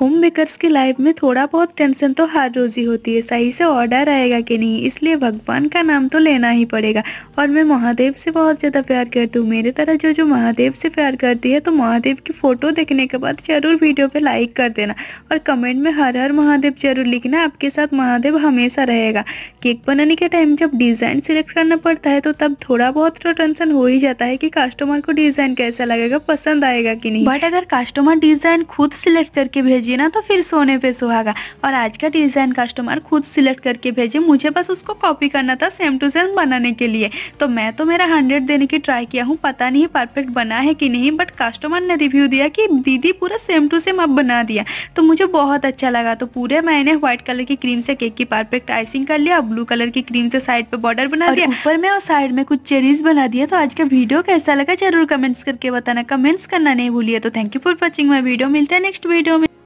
home makers की life में थोड़ा बहुत टेंशन तो हर रोज़ ही होती है सही से ऑर्डर आएगा कि नहीं इसलिए भगवान का नाम तो लेना ही पड़ेगा और मैं महादेव से बहुत ज़्यादा प्यार करती हूँ मेरे तरह जो जो महादेव से प्यार करती है तो महादेव की फ़ोटो देखने के बाद ज़रूर वीडियो पे लाइक कर देना और कमेंट में हर हर महादेव जरूर लिखना आपके साथ महादेव हमेशा रहेगा केक बनाने के टाइम जब डिज़ाइन सिलेक्ट करना पड़ता है तो तब थोड़ा बहुत तो टेंशन हो ही जाता है कि कस्टमर को डिज़ाइन कैसा लगेगा पसंद आएगा कि नहीं बट अगर कस्टमर डिज़ाइन खुद सिलेक्ट करके भेज भेजिए ना तो फिर सोने पे सुहागा और आज का डिज़ाइन कस्टमर खुद सिलेक्ट करके भेजे मुझे बस उसको कॉपी करना था सेम टू सेम बनाने के लिए तो मैं तो मेरा हंड्रेड देने की ट्राई किया हूँ पता नहीं परफेक्ट बना है कि नहीं बट कस्टमर ने रिव्यू दिया कि दीदी पूरा सेम टू सेम अब बना दिया तो मुझे बहुत अच्छा लगा तो पूरे मैंने व्हाइट कलर की क्रीम से केक की परफेक्ट आइसिंग कर लिया ब्लू कलर की क्रीम से साइड पे बॉर्डर बना दिया ऊपर में और साइड में कुछ चेरीज बना दिया तो आज का वीडियो कैसा लगा जरूर कमेंट्स करके बताना कमेंट्स करना नहीं भूलिए तो thank you for watching my video मिलते हैं नेक्स्ट वीडियो में